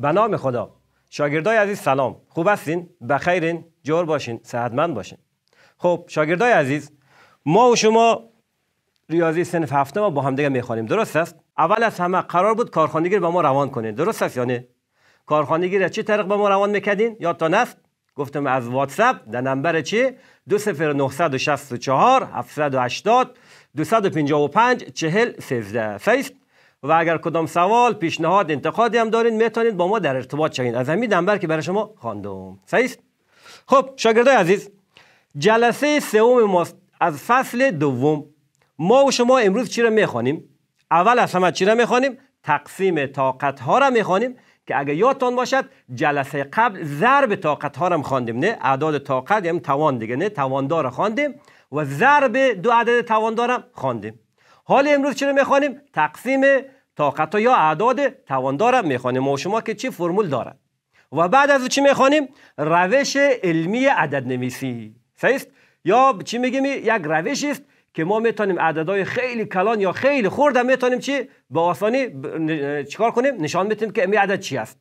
به نام خدا شاگردای عزیز سلام خوب هستین بخیرین جور باشین صحتمند باشین خب شاگردای عزیز ما و شما ریاضی سنف هفته ما با هم دیگه میخوانیم درست است اول از همه قرار بود کارخانگی رو به ما روان کنین درست است یعنی؟ کارخانگی چه طریق به ما روان یا تا است گفتم از واتساپ در نمبر چی 20964 780 255 40 13 و اگر کدام سوال پیشنهاد انتقادی هم دارین میتونید با ما در ارتباط شوین از همین دنبر که برای شما خواندم صحیح خب شاگردای عزیز جلسه سوم ماست از فصل دوم ما و شما امروز چی را میخوانیم اول از همه چی را میخوانیم تقسیم طاقت ها را میخوانیم که اگر یادتان باشد جلسه قبل ضرب طاقت ها را خواندیم نه اعداد طاقت یعنی توان دیگه نه تواندار خواندیم و ضرب دو عدد تواندار خواندیم حال امروز چی رو میخوانیم تقسیم طاقت یا اعداد رو میخوانیم و شما که چی فرمول داره و بعد از چی میخوانیم روش علمی عدد نمیسی یا چی میگیم یک روش است که ما میتونیم عددهای خیلی کلان یا خیلی هم میتونیم چی به آسانی چیکار کنیم نشان میتونیم که امی عدد چی است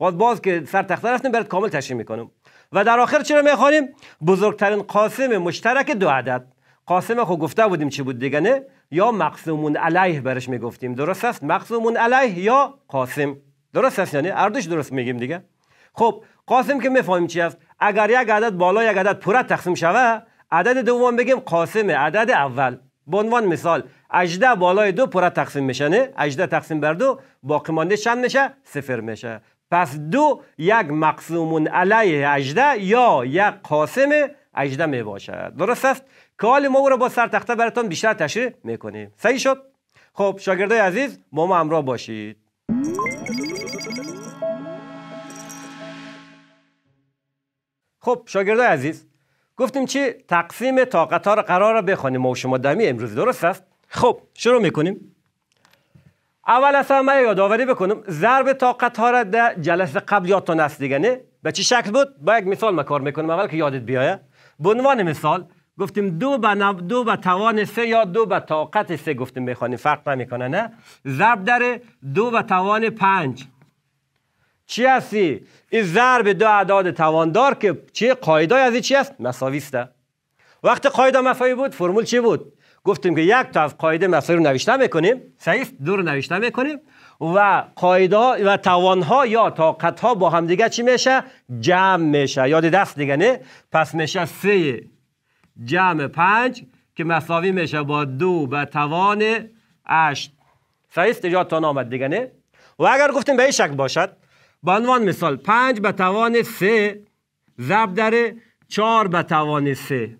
و باز که سر تخته هستیم برات کامل تشریح میکنم و در آخر چرا میخوانیم بزرگترین قاسم مشترک دو عدد قاسم خو گفته بودیم چی بود دیگه نه یا مقسومون علیه برش میگفتیم درست است مقسومون علیه یا قاسم درست است یعنی اردوش درست میگیم دیگه خب قاسم که میفهمیم چی است اگر یک عدد بالا یک عدد پورا تقسیم شوه عدد دوم بگیم قاسم عدد اول به عنوان مثال 18 بالای دو پورا تقسیم میشه 18 تقسیم بر دو باقی مانده چند میشه صفر میشه پس دو یک مقسومون علیه 18 یا یک قاسم 18 میباشد درست است که حال ما او را با سرتخته براتان بیشتر تشریح میکنیم صحیح شد خب شاگردای عزیز با ما همراه باشید خب شاگردای عزیز گفتیم چی تقسیم طاقت ها را قرار بخوانیم ما و شما دمی امروز درست است خب شروع میکنیم اول از همه یادآوری بکنم ضرب طاقت ها را در جلسه قبل یادتون است دیگه نه به چی شکل بود با یک مثال ما کار میکنیم اول که یادت بیایه به عنوان مثال گفتیم دو به دو به توان سه یا دو به طاقت سه گفتیم میخوانیم فرق نمیکنه نه ضرب در دو به توان پنج چی هستی این ضرب دو اعداد تواندار که چی قایده از این چی است مساوی است وقت قایده مساوی بود فرمول چی بود گفتیم که یک تا از قاعده مساوی رو نوشته میکنیم صحیح دو رو نوشته میکنیم و قایده و توان یا طاقت ها با همدیگه چی میشه جمع میشه یاد دست دیگه نه پس میشه سه جمع پنج که مساوی میشه با دو به توان 8 صحیح است تا آمد دیگه نه و اگر گفتیم به این شکل باشد به عنوان مثال پنج به توان سه ضرب در چهار به توان سه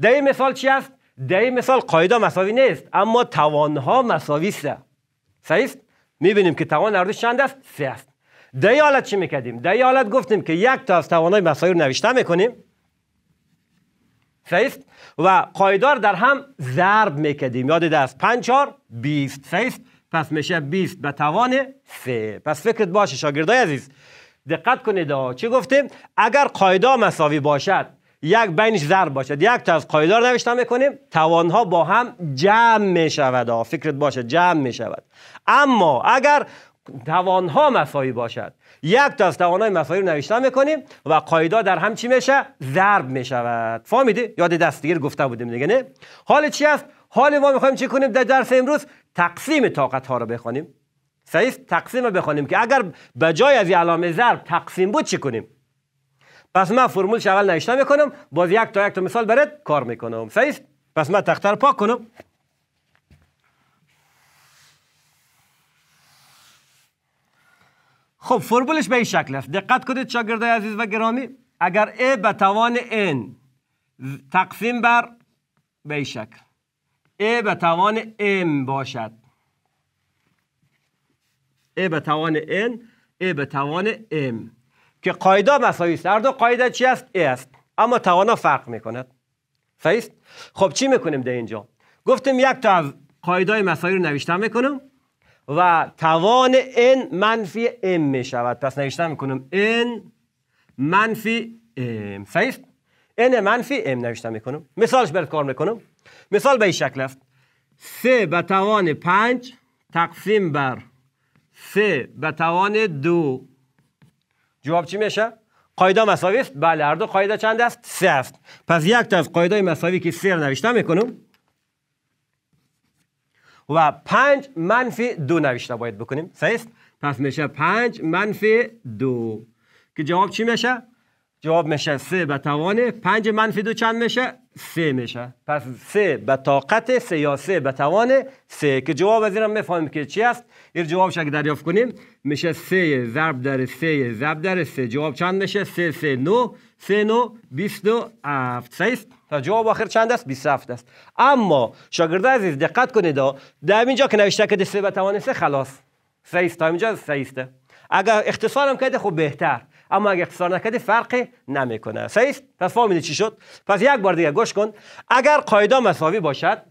در این مثال چی است در این مثال قایده مساوی نیست اما توانها مساوی سه صحیح است میبینیم که توان دو چند است سه است در این حالت چی میکردیم در این حالت گفتیم که یک تا از توانهای مساوی رو نوشته میکنیم سیست و قایدار در هم ضرب میکدیم یاد دست 5 4 20 پس میشه بیست به توان سه پس فکرت باشه شاگردای عزیز دقت کنید ها چی گفتیم اگر قایدا مساوی باشد یک بینش ضرب باشد یک تا از قایدار نوشتن میکنیم توانها با هم جمع میشود فکرت باشه جمع میشود اما اگر توانها مفاهی باشد یک تا از توانهای مفاهی رو نوشته میکنیم و قاعده در هم چی میشه ضرب میشود فهمیدی یاد دستگیر گفته بودیم دیگه نه حال چی است حال ما میخوایم چی کنیم در درس امروز تقسیم طاقت ها رو بخوانیم صحیح تقسیم رو بخوانیم که اگر به جای از علامه ضرب تقسیم بود چی کنیم پس من فرمول اول نوشته میکنم باز یک تا یک تا مثال برات کار میکنم صحیح پس من تختر پاک کنم خب فرمولش به این شکل است دقت کنید شاگردای عزیز و گرامی اگر a به توان n تقسیم بر به این شکل a به توان m باشد a به توان n a به توان m که قاعده مساوی است هر دو قاعده چی است a است اما توانا فرق میکند صحیح خب چی میکنیم در اینجا گفتیم یک تا از قاعده مساوی رو نوشتم میکنم و توان n منفی m می شود پس می میکنم n منفی m صحیح n منفی m نوشتم میکنم مثالش برات کار میکنم مثال به این شکل است 3 به توان 5 تقسیم بر 3 به توان 2 جواب چی میشه قاعده مساوی است بله هر دو قاعده چند است 3 است پس یک تا از قاعده مساوی که سر نوشتم میکنم و پنج منفی دو نوشته باید بکنیم صحیح پس میشه پنج منفی دو که جواب چی میشه جواب میشه سه به توان پنج منفی دو چند میشه سه میشه پس سه به طاقت سه یا سه به توان سه که جواب از اینم میفهمیم که چی است این جوابش اگه دریافت کنیم میشه سه ضرب در سه ضرب در سه جواب چند میشه سه سه نو سه نو بیست و هفت سه تا جواب آخر چند است بیست هفت است اما شاگرد عزیز دقت کنید در اینجا که نوشته که سه به توان سه خلاص سه است تا اینجا سه است اگر اختصارم کرده خب بهتر اما اگه اختصار نکردی فرق نمیکنه صحیح پس فهمیدی چی شد پس یک بار دیگه گوش کن اگر قاعده مساوی باشد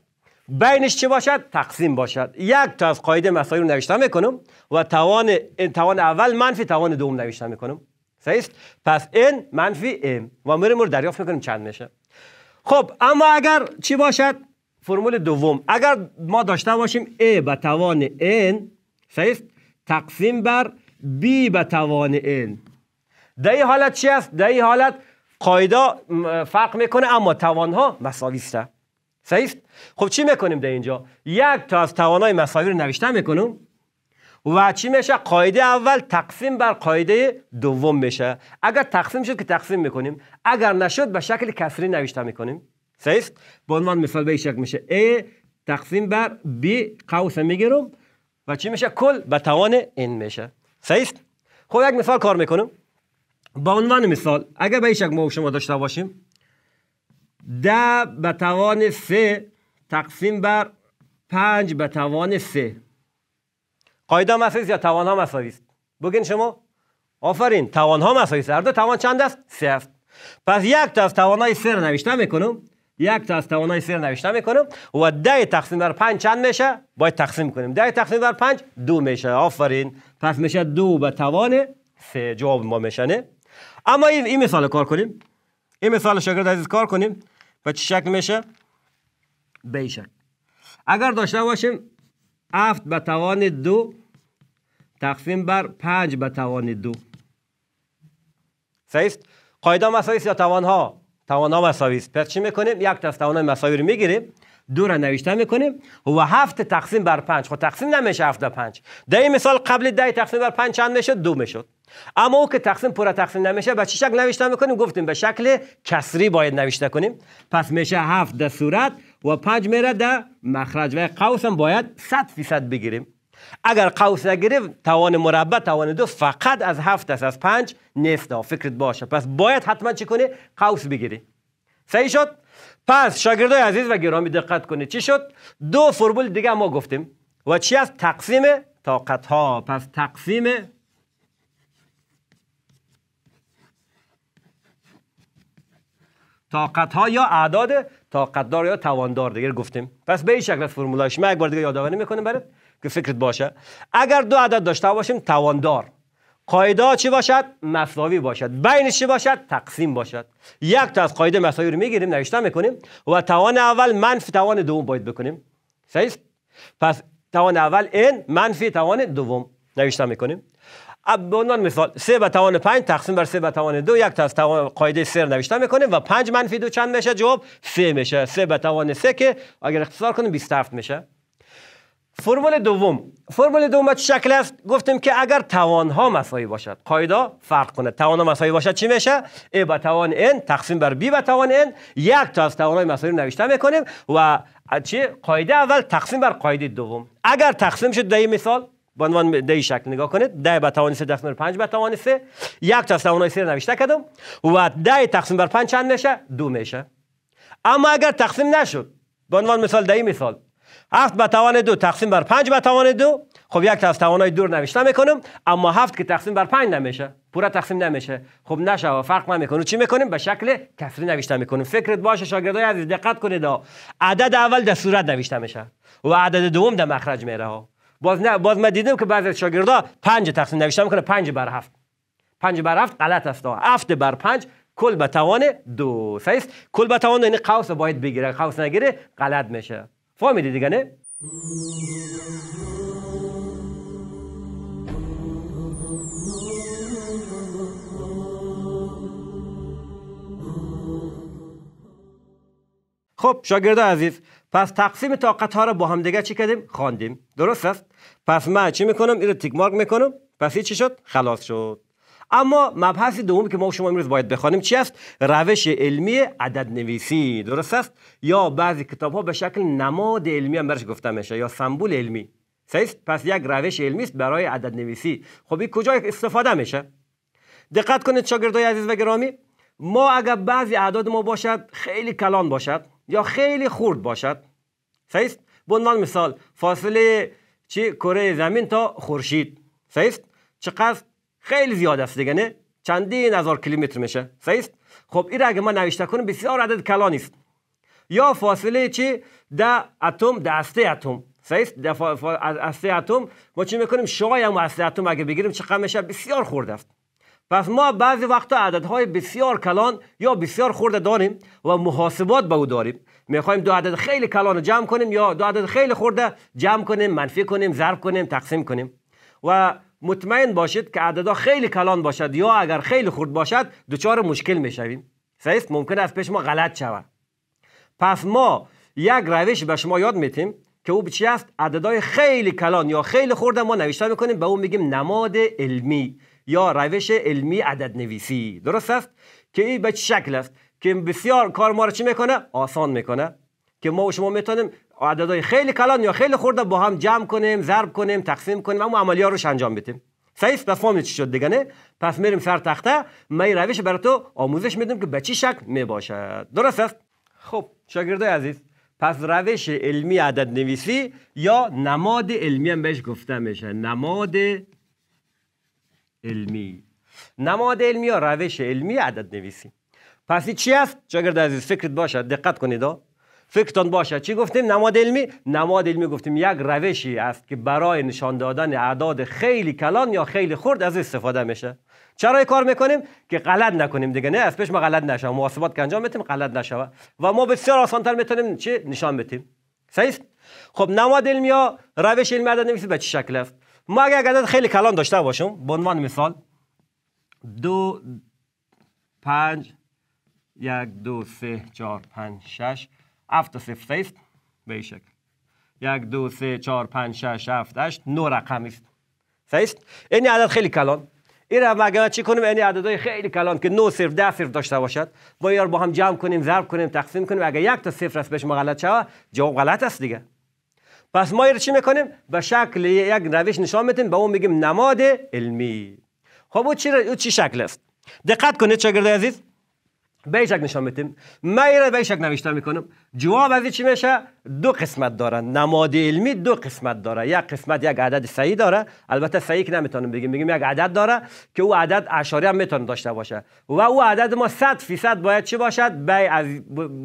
بینش چی باشد تقسیم باشد یک تا از قاعده مساوی رو نوشته میکنم و توان توان اول منفی توان دوم نوشته میکنم صحیح پس این منفی ام و میرم رو دریافت میکنیم چند میشه خب اما اگر چی باشد فرمول دوم اگر ما داشته باشیم a به توان n صحیح تقسیم بر b به توان n در این حالت چی است در این حالت قاعده فرق میکنه اما توانها مساوی است صحیح خب چی میکنیم در اینجا یک تا از های مساوی رو نوشته میکنم و چی میشه قاعده اول تقسیم بر قاعده دوم میشه اگر تقسیم شد که تقسیم میکنیم اگر نشد به شکل کسری نوشته میکنیم صحیح به عنوان مثال به شکل میشه A تقسیم بر B قوس میگیرم و چی میشه کل به توان این میشه صحیح خب یک مثال کار میکنم با عنوان مثال اگر به شک ما شما داشته باشیم ده به توان سه تقسیم بر پنج به توان سه قایده مساوی یا توان ها مساویست است بگین شما آفرین توان ها مساویست هر دو توان چند است سه است پس یک تا از توان های سه نوشته میکنم یک تا از توان های سه نوشته میکنم و ده تقسیم بر پنج چند میشه باید تقسیم کنیم ده تقسیم بر پنج دو میشه آفرین پس میشه دو به توان سه جواب ما میشنه اما این این مثال کار کنیم این مثال شاگرد عزیز کار کنیم و چه شکل میشه به اگر داشته باشیم هفت به توان دو تقسیم بر پنج به توان دو صحیح قایده مساویست یا توان ها توان ها مساویست پس چی میکنیم یک تا از توان مساوی رو میگیریم دو را نوشته میکنیم و هفت تقسیم بر پنج خب تقسیم نمیشه هفت به پنج در این مثال قبل ده تقسیم بر پنج چند میشه دو میشد اما او که تقسیم پر تقسیم نمیشه به چه شکل نوشته میکنیم گفتیم به شکل کسری باید نوشته کنیم پس میشه هفت در صورت و پنج میره در مخرج و قوس هم باید 100 فیصد بگیریم اگر قوس نگیریم توان مربع توان دو فقط از هفت است از پنج نیست فکرت باشه پس باید حتما چی کنی قوس بگیری صحیح شد پس شاگردای عزیز و گرامی دقت کنید چی شد دو فرمول دیگه ما گفتیم و چی از تقسیم طاقت ها پس تقسیم طاقت ها یا اعداد طاقتدار یا تواندار دیگه گفتیم پس به این شکل از فرمولایش من یک بار دیگه یادآوری میکنم برات که فکرت باشه اگر دو عدد داشته باشیم تواندار قاعده چی باشد مساوی باشد بینش چی باشد تقسیم باشد یک تا از قاعده مساوی رو میگیریم نوشته میکنیم و توان اول منفی توان دوم باید بکنیم صحیح پس توان اول n منفی توان دوم نوشته میکنیم به عنوان مثال 3 به توان 5 تقسیم بر 3 به توان 2 یک تا از توان قاعده سر نوشته میکنیم و 5 منفی 2 چند میشه جواب 3 میشه 3 به توان 3 که اگر اختصار کنیم 27 میشه فرمول دوم فرمول دوم چه شکل است گفتیم که اگر توان ها مساوی باشد قاعده فرق کنه توان ها مساوی باشد چی میشه A به توان n تقسیم بر b به توان n یک تا از توان های مساوی نوشته میکنیم و چه قاعده اول تقسیم بر قاعده دوم اگر تقسیم شد در این مثال به عنوان ده شکل نگاه کنید ده به توان سه به توان سه یک تا توان سه نوشته کردم و ده تقسیم بر پنج چند میشه دو میشه اما اگر تقسیم نشد به عنوان مثال ده مثال هفت به توان دو تقسیم بر پنج به توان دو خب یک تا از توانای دور نوشته میکنم اما هفت که تقسیم بر پنج نمیشه پورا تقسیم نمیشه خب نشه فرق ما میکنه چی میکنیم به شکل کسری نوشته میکنیم فکرت باشه شاگردای عزیز دقت کنید عدد اول در صورت نوشته میشه و عدد دوم در مخرج میره باز نه باز من دیدم که بعضی از شاگردا 5 تقسیم نوشته میکنه 5 بر 7 5 بر 7 غلط است 7 بر 5 کل به توان 2 صحیح کل به توان یعنی قوس باید بگیره قوس نگیره غلط میشه فهمیدید دیگه نه خب شاگرده عزیز پس تقسیم طاقت ها رو با هم دیگه چی کردیم خواندیم درست است پس من چی میکنم این تیک مارک میکنم پس چی شد خلاص شد اما مبحث دومی که ما شما امروز باید بخوانیم چی است روش علمی عدد نویسی درست است یا بعضی کتاب ها به شکل نماد علمی هم برش گفته میشه یا سمبول علمی صحیح پس یک روش علمی است برای عدد نویسی خب این کجا استفاده میشه دقت کنید شاگردای عزیز و گرامی ما اگر بعضی اعداد ما باشد خیلی کلان باشد یا خیلی خورد باشد فست به عنوان مثال فاصله چی کره زمین تا خورشید فست چقدر خیلی زیاد است دیگه نه چندین هزار کیلومتر میشه صحیست؟ خب این را اگه ما نوشته کنیم بسیار عدد کلان است یا فاصله چی ده اتم دسته اتم فا ده از اتم ما چی میکنیم شای هم اتم اگه بگیریم چقدر میشه بسیار خورد است پس ما بعضی وقتا عددهای بسیار کلان یا بسیار خورده داریم و محاسبات به او داریم میخوایم دو عدد خیلی کلان رو جمع کنیم یا دو عدد خیلی خورده جمع کنیم منفی کنیم ضرب کنیم تقسیم کنیم و مطمئن باشید که عددها خیلی کلان باشد یا اگر خیلی خورد باشد دچار مشکل میشویم صحیح ممکن است پیش ما غلط شود پس ما یک روش به شما یاد میتیم که او چی است عددهای خیلی کلان یا خیلی خورده ما نوشته میکنیم به او میگیم نماد علمی یا روش علمی عدد نویسی درست است که این به شکل است که بسیار کار ما رو چی میکنه آسان میکنه که ما و شما میتونیم عددهای خیلی کلان یا خیلی خورده با هم جمع کنیم ضرب کنیم تقسیم کنیم اما عملیات روش انجام بدیم صحیح پس فهمیدی چی شد دیگه نه پس میریم سر تخته ما این روش برای تو آموزش میدم که به چی شکل باشد درست است خب شاگردای عزیز پس روش علمی عدد نویسی یا نماد علمی هم بهش گفته میشه نماد علمی نماد علمی یا روش علمی عدد نویسی پس چی است شاگرد عزیز فکرت باشه دقت کنید فکرتان باشه چی گفتیم نماد علمی نماد علمی گفتیم یک روشی است که برای نشان دادن اعداد خیلی کلان یا خیلی خرد از استفاده میشه چرا کار میکنیم که غلط نکنیم دیگه نه اسمش ما غلط نشه محاسبات که انجام میتیم غلط نشه و ما بسیار آسانتر میتونیم چی نشان بدیم صحیح خب نماد علمی یا روش علمی عدد نویسی به چه شکل است ما اگر عدد خیلی کلان داشته باشم به عنوان مثال دو پنج یک دو سه چهار پنج شش هفت صفر است به این شکل یک دو سه چهار پنج شش هفت هشت نو رقم است است این یعنی عدد خیلی کلان این را مگر چی کنیم این یعنی عددهای خیلی کلان که نو صفر ده صفر داشته باشد با یار با هم جمع کنیم ضرب کنیم تقسیم کنیم اگر یک تا صفر است بهش ما غلط شوه جواب غلط است دیگه پس ما رو چی میکنیم به شکل یک روش نشان میدیم به اون میگیم نماد علمی خب او چی, او چی شکل است دقت کنید شاگرد عزیز به شکل نشان میدیم ما بهش به شکل نوشته میکنم جواب از چی میشه دو قسمت داره نماد علمی دو قسمت داره یک قسمت یک عدد صحیح داره البته صحیح که نمیتونم بگیم میگیم یک عدد داره که او عدد اشاری هم میتونه داشته باشه و او عدد ما 100 فیصد باید چی باشد بی از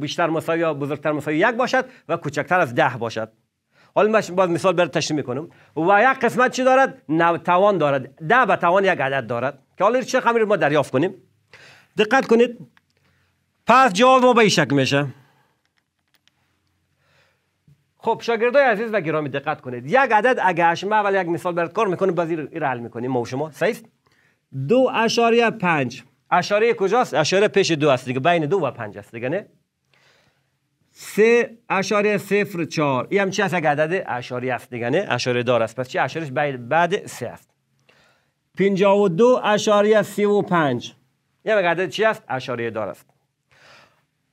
بیشتر مساوی یا بزرگتر مساوی یک باشد و کوچکتر از ده باشد حالا باز مثال برات تشریح میکنم و یک قسمت چی دارد توان دارد ده به توان یک عدد دارد که حالا چه خمیر ما دریافت کنیم دقت کنید پس جواب ما به این شکل میشه خب شاگردای عزیز و گرامی دقت کنید یک عدد اگه اشمه اول یک مثال برات کار میکنیم باز رو حل میکنیم ما و شما صحیح دو اشاریه پنج اشاره کجاست؟ اشاره پیش دو است دیگه بین دو و پنج است دیگه نه؟ سه اشاره صفر چهار این هم چی هست اگر عدد اشاری هست دیگه اشاره دار است پس چی اشارش بعد, بعد سه هست پینجا و دو اشاری سی عدد چی هست؟ اشاره دار است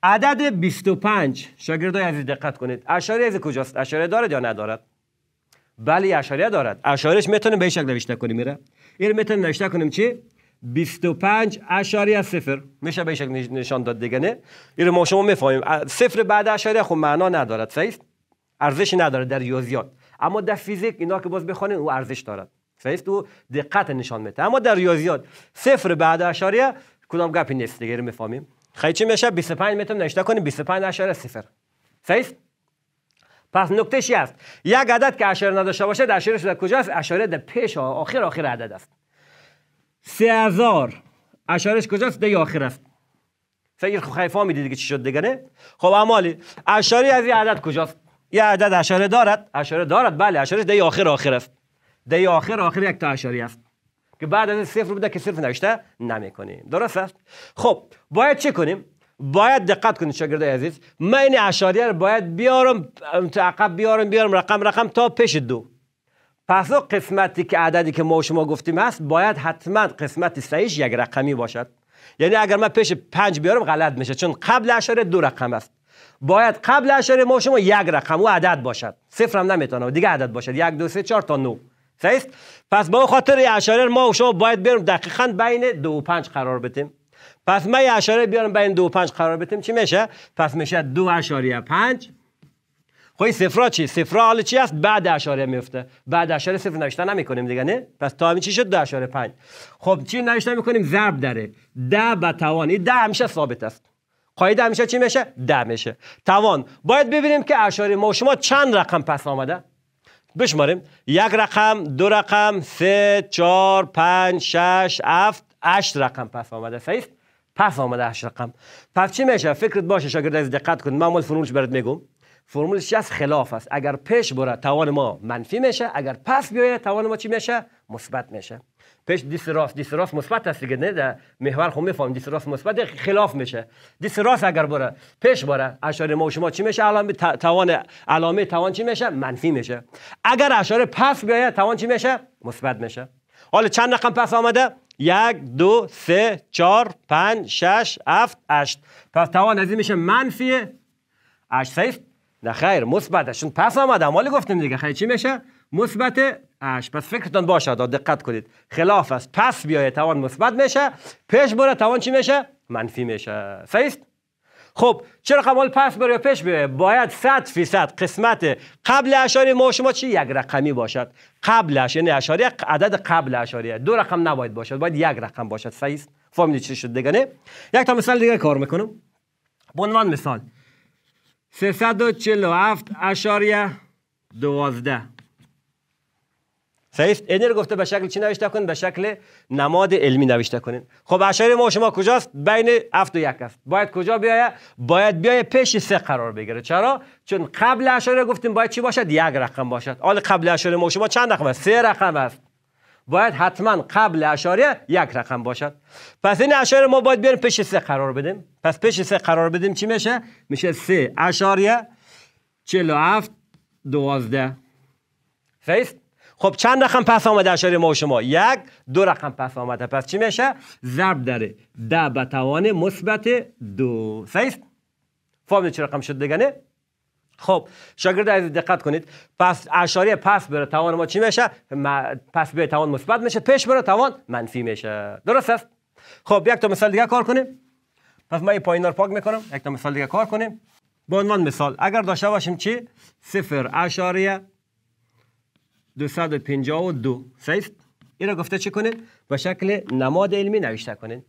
عدد 25 شاگردای عزیز دقت کنید اشاره از کجاست اشاره دارد یا ندارد بله اشاره دارد اشارش میتونیم به این شکل نوشته کنیم میره این میتونیم نوشته کنیم چی 25 اشاری از صفر میشه به شکل نشان داد دیگه نه این یعنی رو ما شما میفهمیم صفر بعد اشاری خب معنا ندارد صحیح ارزش نداره در ریاضیات اما در فیزیک اینا که باز بخونین او ارزش دارد صحیح او دقت نشان میده اما در ریاضیات صفر بعد اشاری کدام گپی نیست دیگه رو یعنی میفهمیم خیلی چی میشه 25 میتونیم نشته کنیم 25 اشاره صفر صحیح پس نکته چی است یک عدد که اشاره نداشته باشه در اشاره در کجاست اشاره در پیش آخر آخر عدد است سه هزار اشارش کجاست دی آخر است فکر خب میدید که چی شد دیگه نه خب عمالی اشاری از این عدد کجاست یه عدد اشاره دارد اشاره دارد بله اشارش دی آخر آخر است دی آخر آخر یک تا اشاری است که بعد از صفر بوده که صرف نوشته نمیکنیم درست است خب باید چه کنیم باید دقت کنید شاگرد عزیز من این اشاریه رو باید بیارم بیارم بیارم رقم رقم تا پیش دو پس قسمتی که عددی که ما شما گفتیم هست باید حتما قسمت سعیش یک رقمی باشد یعنی اگر من پیش پنج بیارم غلط میشه چون قبل اشاره دو رقم است باید قبل اشاره ما شما یک رقم و عدد باشد صفر هم نمیتونه دیگه عدد باشد یک دو سه چهار تا نو صحیح پس با خاطر اشاره ما و شما باید بریم دقیقا بین دو و پنج قرار بتیم پس من اشاره بیارم بین دو و پنج قرار بدیم چی میشه پس میشه دو اشاره پنج خب صفرا چی صفرا حالا چی است بعد اشاره میفته بعد اشاره صفر نوشته نمیکنیم دیگه نه پس تا همین چی شد ده اشاره پنج خب چی نوشته میکنیم ضرب داره ده به توان این ده همیشه ثابت است قاعده همیشه چی میشه ده میشه توان باید ببینیم که اشاره ما شما چند رقم پس آمده بشماریم یک رقم دو رقم سه چهار پنج شش هفت هشت رقم پس آمده صحیح پس آمده هشت رقم پس چی میشه فکرت باشه شاگرد از دقت کن معمول فرمولش برات میگم فرمول 60 خلاف است اگر پیش بره توان ما منفی میشه اگر پس بیایه توان ما چی میشه مثبت میشه پیش دیس راست دیس راست مثبت است دیگه نه در محور خو خب میفهمیم دیس راست مثبت خلاف میشه دیس راست اگر بره پیش بره اشاره ما شما چی میشه علامه توان علامه توان چی میشه منفی میشه اگر اشاره پس بیایه توان چی میشه مثبت میشه حالا چند رقم پس آمده یک دو سه چهار پنج شش هفت هشت پس توان از میشه منفی 8 صفر نه خیر مثبتشون پس آمد اما گفتیم دیگه خیر چی میشه مثبت اش پس فکرتان باشد دقت کنید خلاف است پس بیای توان مثبت میشه پیش بره توان چی میشه منفی میشه صحیح خب چرا قمال پس بره یا پیش بره باید 100 فیصد قسمت قبل اشاری ما شما چی یک رقمی باشد قبلش یعنی اشاری عدد قبل اشاری دو رقم نباید باشد باید یک رقم باشد صحیح فهمیدید چی شد دیگه نه یک تا مثال دیگه کار میکنم به عنوان مثال 347 اشاریه 12 صحیح اینی رو گفته به شکل چی نوشته کنید به شکل نماد علمی نوشته کنید خب اشاریه ما شما کجاست بین 7 و یک است باید کجا بیایه باید بیایه پیش سه قرار بگیره چرا چون قبل اشاره گفتیم باید چی باشد یک رقم باشد حال قبل اشاریه ما شما چند رقم است سه رقم است باید حتما قبل اشاره یک رقم باشد پس این اشاره ما باید بیاریم پیش سه قرار بدیم پس پیش سه قرار بدیم چی میشه میشه سه اشاره چلو هفت دوازده فیست خب چند رقم پس آمده اشاره ما و شما یک دو رقم پس آمده پس چی میشه ضرب داره ده به توان مثبت دو سیست فرم چه رقم شد دیگه نه خب شاگرد عزیز دقت کنید پس اشاری پس بره توان ما چی میشه پس به توان مثبت میشه پیش بره توان منفی میشه درست است خب یک تا مثال دیگه کار کنیم پس ما این پایین رو پاک میکنم یک تا مثال دیگه کار کنیم به عنوان مثال اگر داشته باشیم چی صفر و 252 صحیح این را گفته چی کنید به شکل نماد علمی نوشته کنید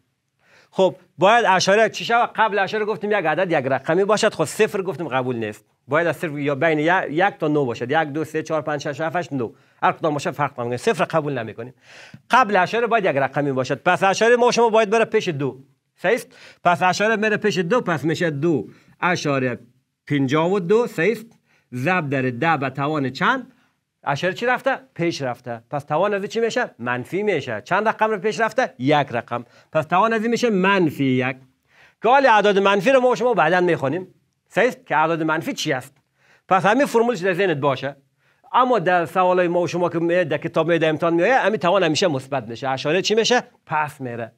خب باید اشاره چی شود قبل اشاره گفتیم یک عدد یک رقمی باشد خب صفر گفتیم قبول نیست باید از صفر یا بین یک تا نو باشد یک دو سه چهار پنج شش هفت هشت نو هر کدام باشه فرق نمیکنه صفر قبول نمیکنیم قبل اشاره باید یک رقمی باشد پس اشاره ما شما باید بره پیش دو سیست پس اشاره میره پیش دو پس میشه دو اشاره پنجا و دو سیست زب در ده به توان چند اشاره چی رفته؟ پیش رفته پس توان از چی میشه؟ منفی میشه چند رقم رو پیش رفته؟ یک رقم پس توان از میشه منفی یک که حال اعداد منفی رو ما شما بعدا میخونیم سیست که اعداد منفی چی است پس همین فرمولش در ذهنت باشه اما در های ما و شما که در کتاب میاد امتحان میآیه همین توان همیشه مثبت میشه اشاره چی میشه پس میره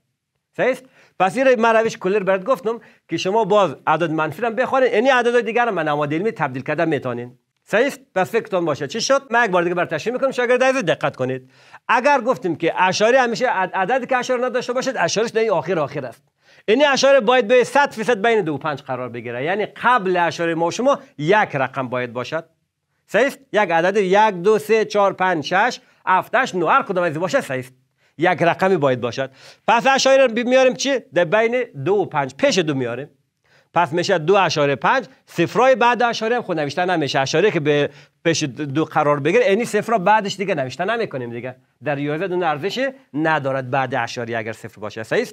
سیست پس این من روش کلر برات گفتم که شما باز عدد منفی رو بخوانید یعنی اعداد دیگر رو من علمی تبدیل کردن میتونین صحیح پس فکرتان باشه چی شد من یک بار دیگه برتشریح میکنم شاگرد عزیز دقت کنید اگر گفتیم که اشاری همیشه عدد که اشار نداشته باشد اشارش در آخر آخر است این یعنی اشاره باید به 100 فیصد بین دو و پنج قرار بگیره یعنی قبل اشاره ما شما یک رقم باید باشد صحیح یک عدد یک دو سه چهار پنج شش هفت هشت نه هر کدام از باشه صحیح یک رقمی باید باشد پس اشاره میاریم چی در بین دو و پنج پیش دو میاریم پس میشه دو اشاره پنج صفرای بعد اشاره هم خود خب نوشته نمیشه اشاره که به پیش دو قرار بگیر یعنی صفر بعدش دیگه نوشته نمیکنیم دیگه در ریاضیات اون ارزش ندارد بعد اشاره اگر صفر باشه صحیح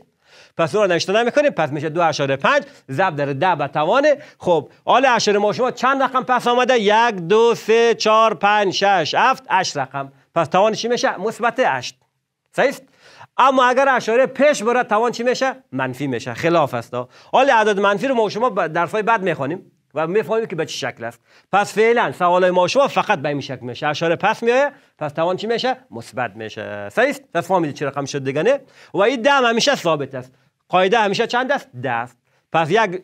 پس اون رو نوشته نمیکنیم پس میشه دو اشاره پنج زب در ده به توان خب حال اشاره ما شما چند رقم پس آمده یک دو سه چهار پنج شش هفت اش رقم پس توان میشه مثبت اشت صحیح اما اگر اشاره پیش بره توان چی میشه منفی میشه خلاف است حال اعداد منفی رو ما شما در فای بعد میخوانیم و میفهمیم که به چه شکل است پس فعلا سوال ما شما فقط به این شکل میشه اشاره پس میایه پس توان چی میشه مثبت میشه صحیح پس فهمیدید چه رقم شد دیگه و این دم همیشه ثابت است قاعده همیشه چند است ده پس یک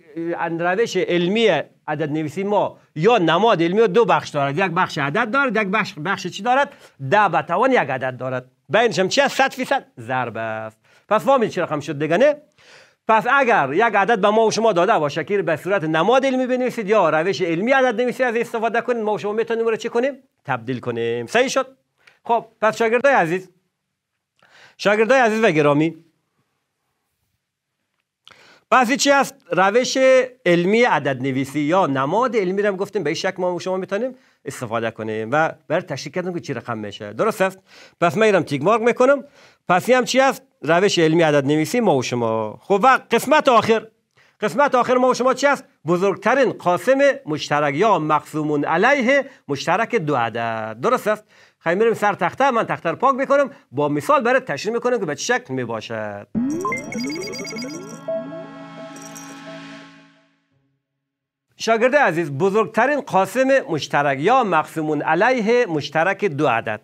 روش علمی عدد نویسی ما یا نماد علمی دو بخش دارد یک بخش عدد دارد یک بخش بخش چی دارد ده به توان یک عدد دارد بینشم چی است فیصد ضرب است پس فهمید چی رقم شد دگانه پس اگر یک عدد به ما و شما داده باشه که به صورت نماد علمی بنویسید یا روش علمی عدد نویسی از استفاده کنید ما و شما میتونیم رو چی کنیم تبدیل کنیم صحیح شد خب پس شاگردای عزیز شاگردای عزیز و گرامی پس چی است روش علمی عدد نویسی یا نماد علمی رو گفتیم به این شک ما و شما میتونیم استفاده کنیم و برای تشریح کردم که چی رقم میشه درست است پس من میرم تیک مارک میکنم پس هم چی است روش علمی عدد نویسی ما و شما خب و قسمت آخر قسمت آخر ما و شما چی است بزرگترین قاسم مشترک یا مقسوم علیه مشترک دو عدد درست است خیلی میریم سر تخته من تخته رو پاک میکنم با مثال برای تشریح میکنم که به چه شکل میباشد شاگرد عزیز بزرگترین قاسم مشترک یا مقسمون علیه مشترک دو عدد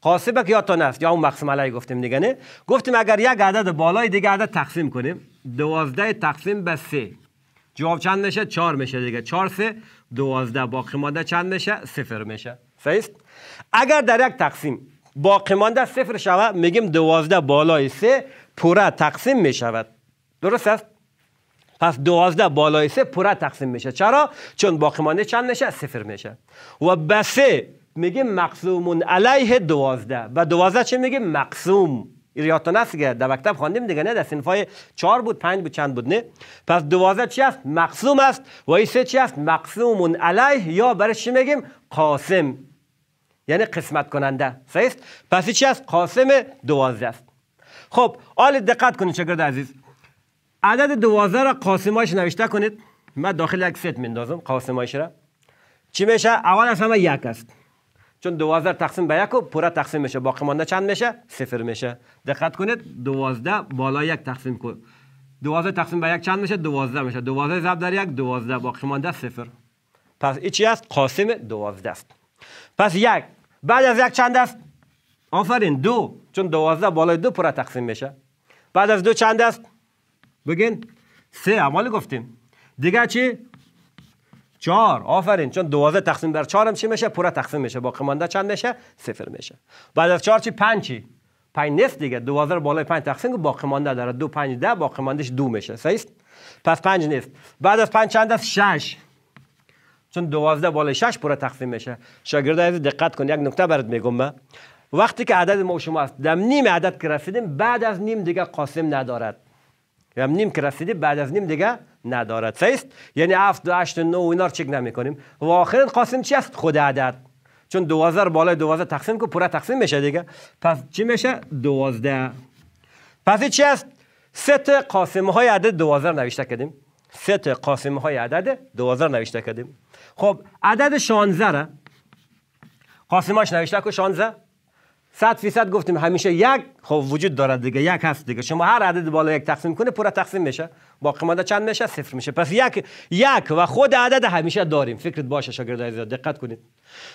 قاسم که تا است یا اون مقسم علیه گفتیم دیگه نه گفتیم اگر یک عدد بالای دیگه عدد تقسیم کنیم دوازده تقسیم به سه جواب چند میشه چهار میشه دیگه چهار سه دوازده باقی مانده چند میشه صفر میشه صحیح اگر در یک تقسیم باقی مانده صفر شود میگیم دوازده بالای سه پوره تقسیم میشود درست است پس دوازده بالای سه پره تقسیم میشه چرا چون باقیمانده چند میشه صفر میشه و سه میگه مقسومون علیه دوازده و دوازده چه میگه مقسوم ریاتو نست که در مکتب خواندیم دیگه نه در سنفای چهار بود پنج بود چند بود نه پس دوازده چی است مقسوم است و این سه چی است مقسومون علیه یا برای چی میگیم قاسم یعنی قسمت کننده صحیح است پس چی است قاسم دوازده است خب حال دقت کنید شاگرد عزیز عدد دوازده را قاسمایش نوشته کنید من داخل یک ست مندازم قاسمایش را چی میشه اول از همه یک است چون دوازده تقسیم به یک و پوره تقسیم میشه باقی مانده چند میشه صفر میشه دقت کنید دوازده بالا یک تقسیم کن دوازده تقسیم به یک چند میشه دوازده میشه دوازده زب در یک دوازده باقی مانده صفر پس این چی است قاسم دوازده است پس یک بعد از یک چند است آفرین دو چون دوازده بالای دو پوره تقسیم میشه بعد از دو چند است بگین سه اول گفتیم دیگه چی چهار آفرین چون دوازده تقسیم بر چهار هم چی میشه پورا تقسیم میشه باقی چند میشه صفر میشه بعد از چهار چی پنج چی پنج نیست دیگه رو بالای پنج تقسیم که باقی مانده داره دو پنج ده باقی ماندهش دو میشه صحیح پس پنج نیست بعد از پنج چند است شش چون دوازده بالای شش پورا تقسیم میشه شاگرد عزیز دقت کن یک نکته برات میگم وقتی که عدد ما شما است دم نیم عدد که رسیدیم بعد از نیم دیگه قاسم ندارد یعنی نیم که رسیدی بعد از نیم دیگه نداره سیست یعنی 7 8 و 9 و اینا رو چک نمی‌کنیم و آخرین قاسم چی است خود عدد چون 12 بالای 12 تقسیم کو پورا تقسیم میشه دیگه پس چی میشه 12 پس چی است سه تا قاسم های عدد 12 رو نوشته کردیم سه تا قاسم های عدد 12 رو نوشته کردیم خب عدد 16 را قاسمش نوشته کو 16 100 فیصد گفتیم همیشه یک خب وجود دارد دیگه یک هست دیگه شما هر عدد بالا یک تقسیم کنه پورا تقسیم میشه باقی مانده چند میشه صفر میشه پس یک یک و خود عدد همیشه داریم فکرت باشه شاگرد عزیز دقت کنید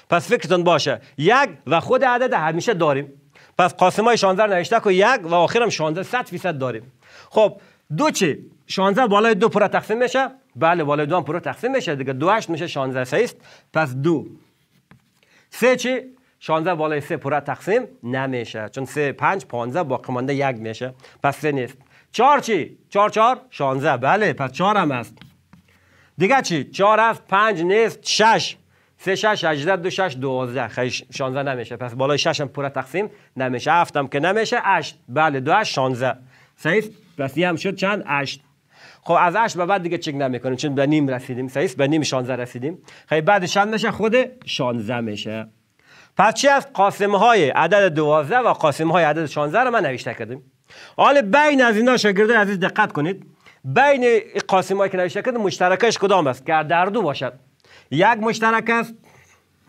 پس فکرتون باشه یک و خود عدد همیشه داریم پس قاسم های 16 نوشته که یک و آخرم 16 صد فیصد داریم خب دو چی 16 بالای دو پورا تقسیم میشه بله بالای دو هم پورا تقسیم میشه دیگه دو هشت میشه 16 پس دو سه چی 16 بالای 3 پورا تقسیم نمیشه چون 3 5 15 باقی مانده 1 میشه پس 3 نیست 4 چی 4 4 16 بله پس 4 هم است دیگه چی 4 7 5 نیست 6 3 6 18 2 6 12 خیلی 16 نمیشه پس بالای 6 هم پورا تقسیم نمیشه 7 هم که نمیشه 8 بله 2 8 16 صحیح پس هم شد چند 8 خب از 8 به بعد دیگه چک نمیکنیم چون به نیم رسیدیم صحیح به نیم 16 رسیدیم خیلی بعد چند میشه خود 16 میشه پس چی از قاسم های عدد دوازده و قاسم های عدد شانزده رو من نوشته کردیم حال بین از اینا شاگرده عزیز دقت کنید بین قاسم هایی که نوشته کردیم مشترکش کدام است که در دو باشد یک مشترک است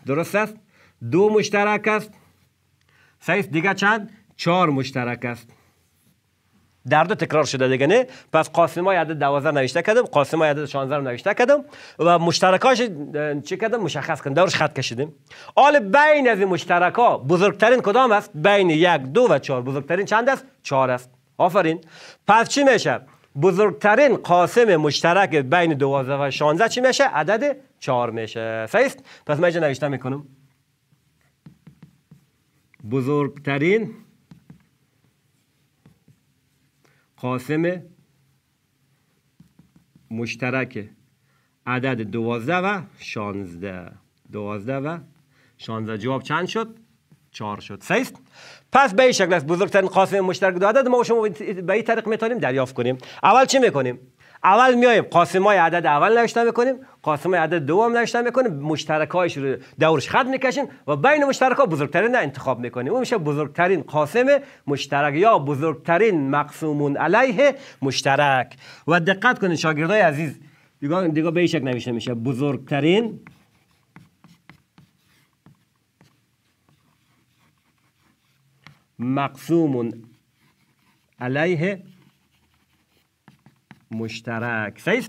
درست است دو مشترک است سه دیگه چند چهار مشترک است در دو تکرار شده دیگه نه پس قاسم های عدد 12 نوشته کردم قاسم های عدد 16 نوشته کردم و مشترکاش چه کردم مشخص کردم دورش خط کشیدیم آل بین از مشترکا بزرگترین کدام است بین یک دو و چهار بزرگترین چند است چهار است آفرین پس چی میشه بزرگترین قاسم مشترک بین 12 و 16 چی میشه عدد 4 میشه صحیح پس من اینجا نوشته میکنم بزرگترین قاسم مشترک عدد دوازده و شانزده دوازده و شانزده جواب چند شد؟ چهار شد سیست پس به این شکل است بزرگترین قاسم مشترک دو عدد ما شما به این طریق میتونیم دریافت کنیم اول چی میکنیم؟ اول میایم های عدد اول نوشته میکنیم قاسمای عدد دوم نوشته میکنیم مشترکایش رو دورش خط میکشیم و بین مشترکا بزرگترین انتخاب میکنیم اون میشه بزرگترین قاسم مشترک یا بزرگترین مقسومون علیه مشترک و دقت کنید شاگردای عزیز دیگه دیگه به شکل نوشته میشه بزرگترین مقسوم علیه مشترک صحیح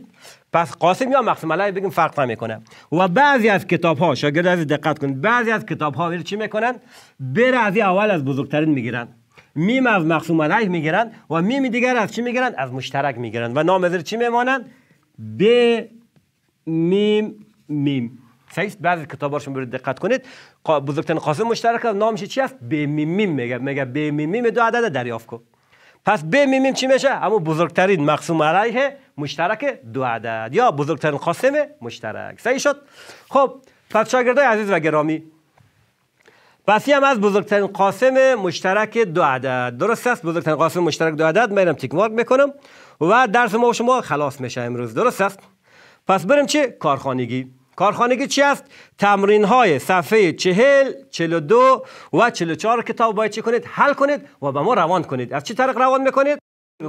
پس قاسم یا مقسم علیه بگیم فرق میکنه. و بعضی از کتاب ها شاگرد از دقت کنید بعضی از کتاب ها چی میکنن بر از اول از بزرگترین میگیرن میم از مقسوم علیه میگیرن و میم دیگر از چی میگیرن از مشترک میگیرن و نام از چی میمانن ب میم میم صحیح بعضی کتابهاشون برید دقت کنید بزرگترین قاسم مشترک نامش چی است ب میم میگه میگه ب میم دو عدد دریافت پس ب میمیم چی میشه اما بزرگترین مقسوم علیه مشترک دو عدد یا بزرگترین قاسم مشترک صحیح شد خب پس شاگردای عزیز و گرامی پس هم از بزرگترین قاسم مشترک دو عدد درست است بزرگترین قاسم مشترک دو عدد میرم تیک مارک میکنم و درس ما و شما خلاص میشه امروز درست است پس بریم چه کارخانگی کارخانگی چی است تمرین های صفحه 40 42 و 44 کتاب باید چی کنید حل کنید و به ما روان کنید از چه طریق روان میکنید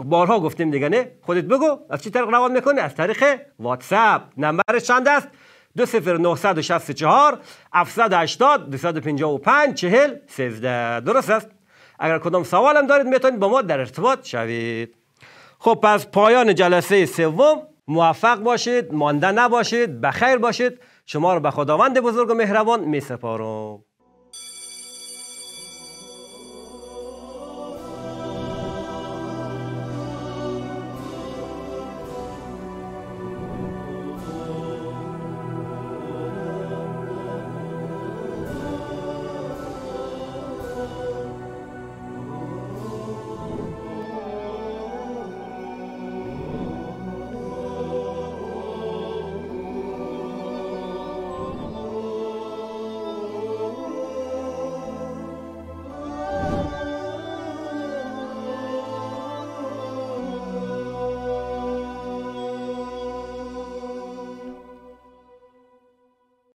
بارها گفتیم دیگه نه خودت بگو از چه طریق روان میکنید از طریق واتساپ نمبرش چند است 20964 780 255 40 13 درست است اگر کدام سوال هم دارید میتونید با ما در ارتباط شوید خب پس پایان جلسه سوم موفق باشید مانده نباشید بخیر باشید شما را به خداوند بزرگ و مهربان می سپارم